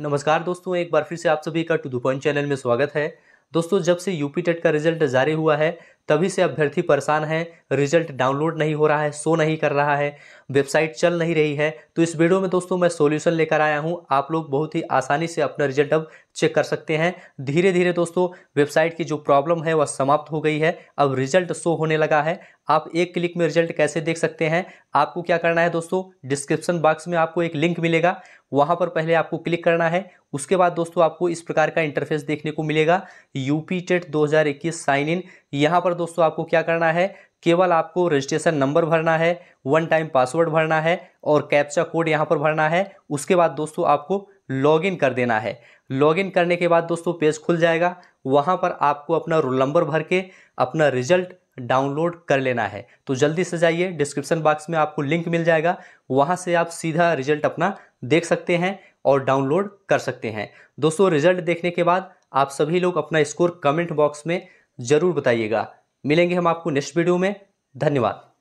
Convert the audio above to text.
नमस्कार दोस्तों एक बार फिर से आप सभी का टू द पॉइंट चैनल में स्वागत है दोस्तों जब से यूपी टेट का रिजल्ट जारी हुआ है तभी से अभ्यर्थी परेशान है रिजल्ट डाउनलोड नहीं हो रहा है शो नहीं कर रहा है वेबसाइट चल नहीं रही है तो इस वीडियो में दोस्तों मैं सॉल्यूशन लेकर आया हूं आप लोग बहुत ही आसानी से अपना रिजल्ट अब चेक कर सकते हैं धीरे धीरे दोस्तों वेबसाइट की जो प्रॉब्लम है वह समाप्त हो गई है अब रिजल्ट शो होने लगा है आप एक क्लिक में रिजल्ट कैसे देख सकते हैं आपको क्या करना है दोस्तों डिस्क्रिप्शन बॉक्स में आपको एक लिंक मिलेगा वहाँ पर पहले आपको क्लिक करना है उसके बाद दोस्तों आपको इस प्रकार का इंटरफेस देखने को मिलेगा यूपी टेट दो साइन इन यहाँ पर दोस्तों आपको क्या करना है केवल आपको रजिस्ट्रेशन नंबर भरना है वन टाइम पासवर्ड भरना है और कैप्चा कोड यहाँ पर भरना है उसके बाद दोस्तों आपको लॉगिन कर देना है लॉगिन करने के बाद दोस्तों पेज खुल जाएगा वहाँ पर आपको अपना रोल नंबर भर के अपना रिजल्ट डाउनलोड कर लेना है तो जल्दी से जाइए डिस्क्रिप्शन बॉक्स में आपको लिंक मिल जाएगा वहाँ से आप सीधा रिजल्ट अपना देख सकते हैं और डाउनलोड कर सकते हैं दोस्तों रिजल्ट देखने के बाद आप सभी लोग अपना स्कोर कमेंट बॉक्स में ज़रूर बताइएगा मिलेंगे हम आपको नेक्स्ट वीडियो में धन्यवाद